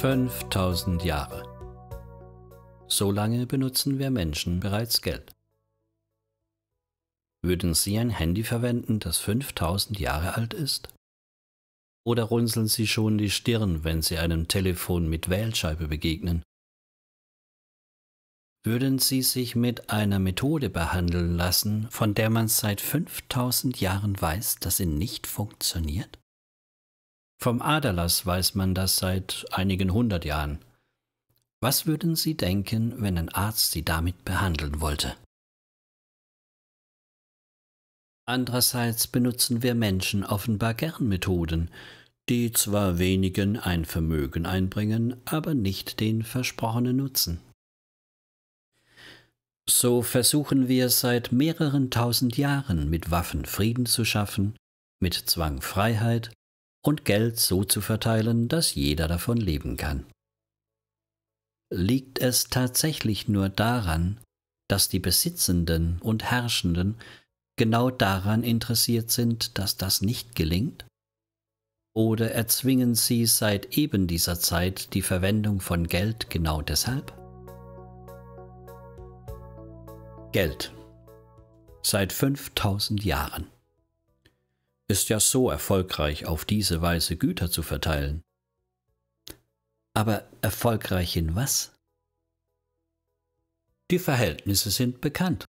5000 Jahre. So lange benutzen wir Menschen bereits Geld. Würden Sie ein Handy verwenden, das 5000 Jahre alt ist? Oder runzeln Sie schon die Stirn, wenn Sie einem Telefon mit Wählscheibe begegnen? Würden Sie sich mit einer Methode behandeln lassen, von der man seit 5000 Jahren weiß, dass sie nicht funktioniert? Vom Aderlass weiß man das seit einigen hundert Jahren. Was würden Sie denken, wenn ein Arzt Sie damit behandeln wollte? Andererseits benutzen wir Menschen offenbar gern Methoden, die zwar wenigen ein Vermögen einbringen, aber nicht den versprochenen Nutzen. So versuchen wir seit mehreren tausend Jahren mit Waffen Frieden zu schaffen, mit Zwang Freiheit, und Geld so zu verteilen, dass jeder davon leben kann. Liegt es tatsächlich nur daran, dass die Besitzenden und Herrschenden genau daran interessiert sind, dass das nicht gelingt? Oder erzwingen sie seit eben dieser Zeit die Verwendung von Geld genau deshalb? Geld. Seit 5000 Jahren ist ja so erfolgreich, auf diese Weise Güter zu verteilen. Aber erfolgreich in was? Die Verhältnisse sind bekannt.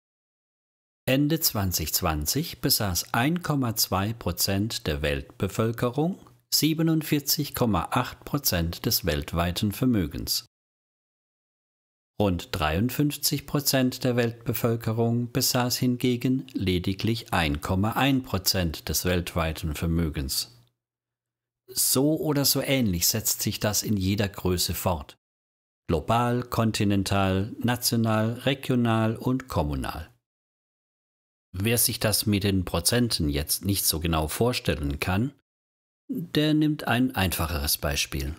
Ende 2020 besaß 1,2 Prozent der Weltbevölkerung 47,8 Prozent des weltweiten Vermögens. Rund 53 Prozent der Weltbevölkerung besaß hingegen lediglich 1,1 Prozent des weltweiten Vermögens. So oder so ähnlich setzt sich das in jeder Größe fort. Global, kontinental, national, regional und kommunal. Wer sich das mit den Prozenten jetzt nicht so genau vorstellen kann, der nimmt ein einfacheres Beispiel.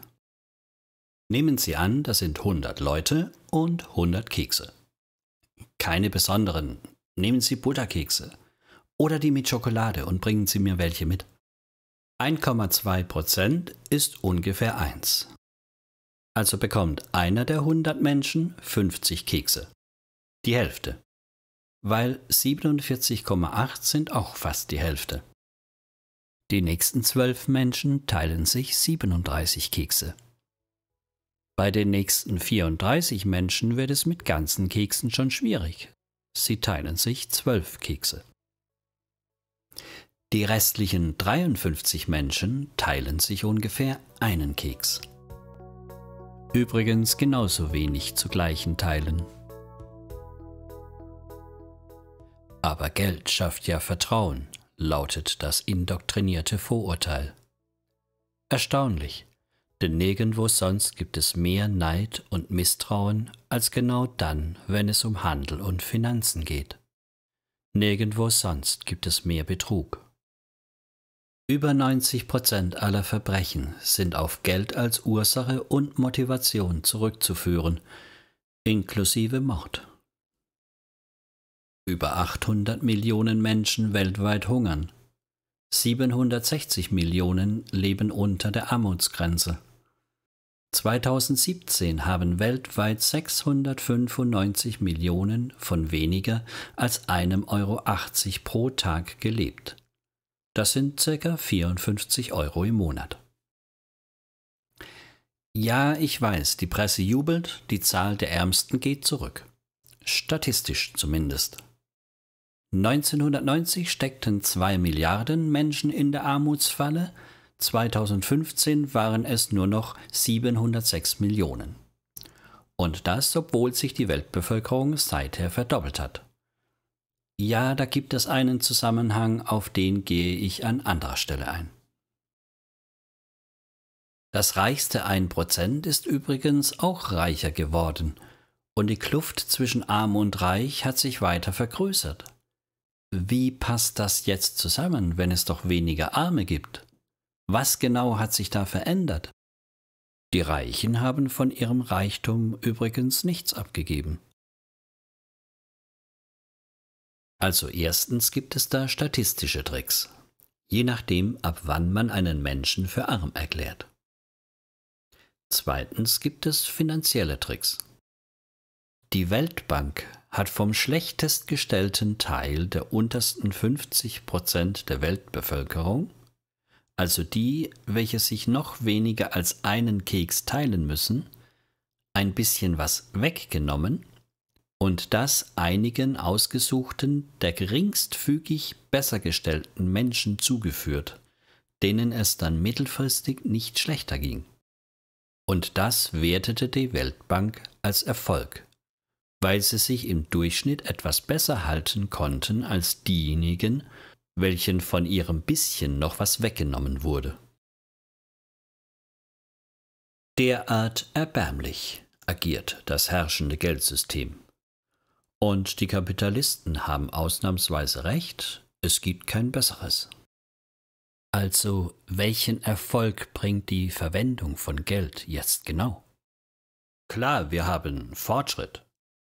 Nehmen Sie an, das sind 100 Leute und 100 Kekse. Keine besonderen. Nehmen Sie Butterkekse oder die mit Schokolade und bringen Sie mir welche mit. 1,2% ist ungefähr 1. Also bekommt einer der 100 Menschen 50 Kekse. Die Hälfte. Weil 47,8 sind auch fast die Hälfte. Die nächsten 12 Menschen teilen sich 37 Kekse. Bei den nächsten 34 Menschen wird es mit ganzen Keksen schon schwierig. Sie teilen sich zwölf Kekse. Die restlichen 53 Menschen teilen sich ungefähr einen Keks. Übrigens genauso wenig zu gleichen Teilen. Aber Geld schafft ja Vertrauen, lautet das indoktrinierte Vorurteil. Erstaunlich, denn nirgendwo sonst gibt es mehr Neid und Misstrauen als genau dann, wenn es um Handel und Finanzen geht. Nirgendwo sonst gibt es mehr Betrug. Über 90 Prozent aller Verbrechen sind auf Geld als Ursache und Motivation zurückzuführen, inklusive Mord. Über 800 Millionen Menschen weltweit hungern. 760 Millionen leben unter der Armutsgrenze. 2017 haben weltweit 695 Millionen von weniger als 1,80 Euro pro Tag gelebt. Das sind ca. 54 Euro im Monat. Ja, ich weiß, die Presse jubelt, die Zahl der Ärmsten geht zurück. Statistisch zumindest. 1990 steckten 2 Milliarden Menschen in der Armutsfalle, 2015 waren es nur noch 706 Millionen. Und das, obwohl sich die Weltbevölkerung seither verdoppelt hat. Ja, da gibt es einen Zusammenhang, auf den gehe ich an anderer Stelle ein. Das reichste 1% ist übrigens auch reicher geworden und die Kluft zwischen arm und reich hat sich weiter vergrößert. Wie passt das jetzt zusammen, wenn es doch weniger Arme gibt? Was genau hat sich da verändert? Die Reichen haben von ihrem Reichtum übrigens nichts abgegeben. Also erstens gibt es da statistische Tricks, je nachdem, ab wann man einen Menschen für arm erklärt. Zweitens gibt es finanzielle Tricks. Die Weltbank hat vom schlechtestgestellten Teil der untersten 50 Prozent der Weltbevölkerung also die, welche sich noch weniger als einen Keks teilen müssen, ein bisschen was weggenommen und das einigen ausgesuchten, der geringstfügig bessergestellten Menschen zugeführt, denen es dann mittelfristig nicht schlechter ging. Und das wertete die Weltbank als Erfolg, weil sie sich im Durchschnitt etwas besser halten konnten als diejenigen, welchen von ihrem bisschen noch was weggenommen wurde. Derart erbärmlich agiert das herrschende Geldsystem. Und die Kapitalisten haben ausnahmsweise recht, es gibt kein besseres. Also welchen Erfolg bringt die Verwendung von Geld jetzt genau? Klar, wir haben Fortschritt,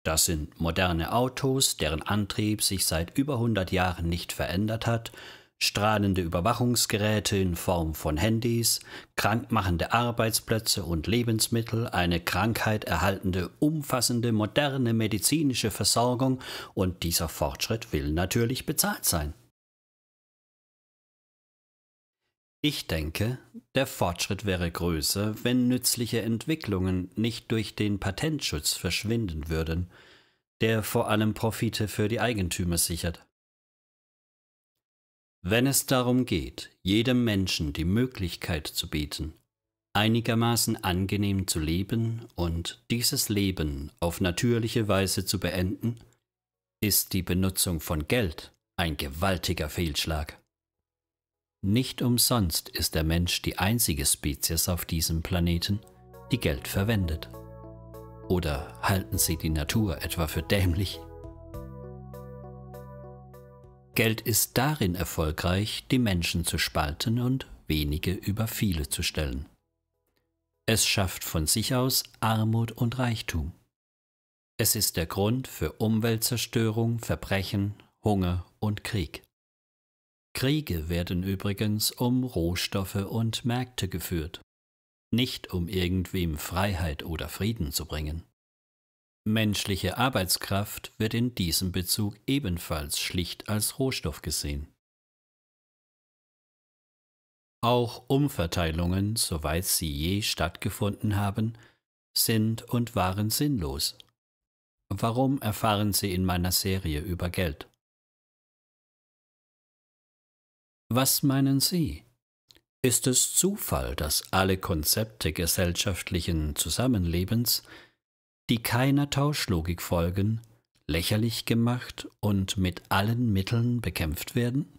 das sind moderne Autos, deren Antrieb sich seit über 100 Jahren nicht verändert hat, strahlende Überwachungsgeräte in Form von Handys, krankmachende Arbeitsplätze und Lebensmittel, eine Krankheit erhaltende, umfassende, moderne medizinische Versorgung und dieser Fortschritt will natürlich bezahlt sein. Ich denke, der Fortschritt wäre größer, wenn nützliche Entwicklungen nicht durch den Patentschutz verschwinden würden, der vor allem Profite für die Eigentümer sichert. Wenn es darum geht, jedem Menschen die Möglichkeit zu bieten, einigermaßen angenehm zu leben und dieses Leben auf natürliche Weise zu beenden, ist die Benutzung von Geld ein gewaltiger Fehlschlag. Nicht umsonst ist der Mensch die einzige Spezies auf diesem Planeten, die Geld verwendet. Oder halten Sie die Natur etwa für dämlich? Geld ist darin erfolgreich, die Menschen zu spalten und wenige über viele zu stellen. Es schafft von sich aus Armut und Reichtum. Es ist der Grund für Umweltzerstörung, Verbrechen, Hunger und Krieg. Kriege werden übrigens um Rohstoffe und Märkte geführt, nicht um irgendwem Freiheit oder Frieden zu bringen. Menschliche Arbeitskraft wird in diesem Bezug ebenfalls schlicht als Rohstoff gesehen. Auch Umverteilungen, soweit sie je stattgefunden haben, sind und waren sinnlos. Warum erfahren Sie in meiner Serie über Geld? Was meinen Sie? Ist es Zufall, dass alle Konzepte gesellschaftlichen Zusammenlebens, die keiner Tauschlogik folgen, lächerlich gemacht und mit allen Mitteln bekämpft werden?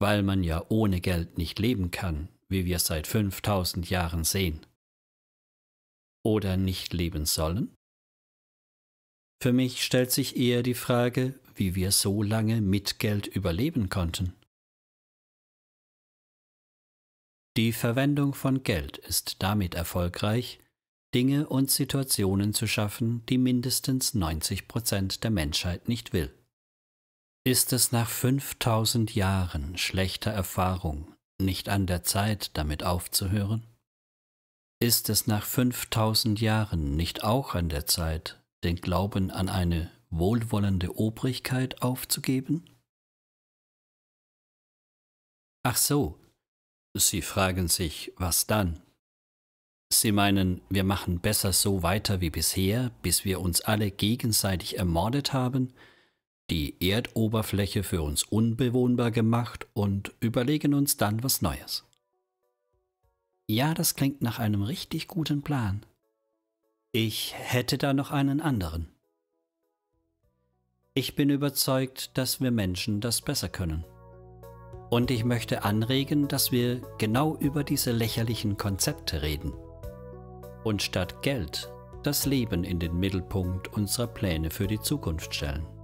Weil man ja ohne Geld nicht leben kann, wie wir seit 5000 Jahren sehen. Oder nicht leben sollen? Für mich stellt sich eher die Frage, wie wir so lange mit Geld überleben konnten. Die Verwendung von Geld ist damit erfolgreich, Dinge und Situationen zu schaffen, die mindestens 90 Prozent der Menschheit nicht will. Ist es nach 5000 Jahren schlechter Erfahrung nicht an der Zeit, damit aufzuhören? Ist es nach 5000 Jahren nicht auch an der Zeit, den Glauben an eine wohlwollende Obrigkeit aufzugeben? Ach so, Sie fragen sich, was dann? Sie meinen, wir machen besser so weiter wie bisher, bis wir uns alle gegenseitig ermordet haben, die Erdoberfläche für uns unbewohnbar gemacht und überlegen uns dann was Neues. Ja, das klingt nach einem richtig guten Plan. Ich hätte da noch einen anderen. Ich bin überzeugt, dass wir Menschen das besser können. Und ich möchte anregen, dass wir genau über diese lächerlichen Konzepte reden und statt Geld das Leben in den Mittelpunkt unserer Pläne für die Zukunft stellen.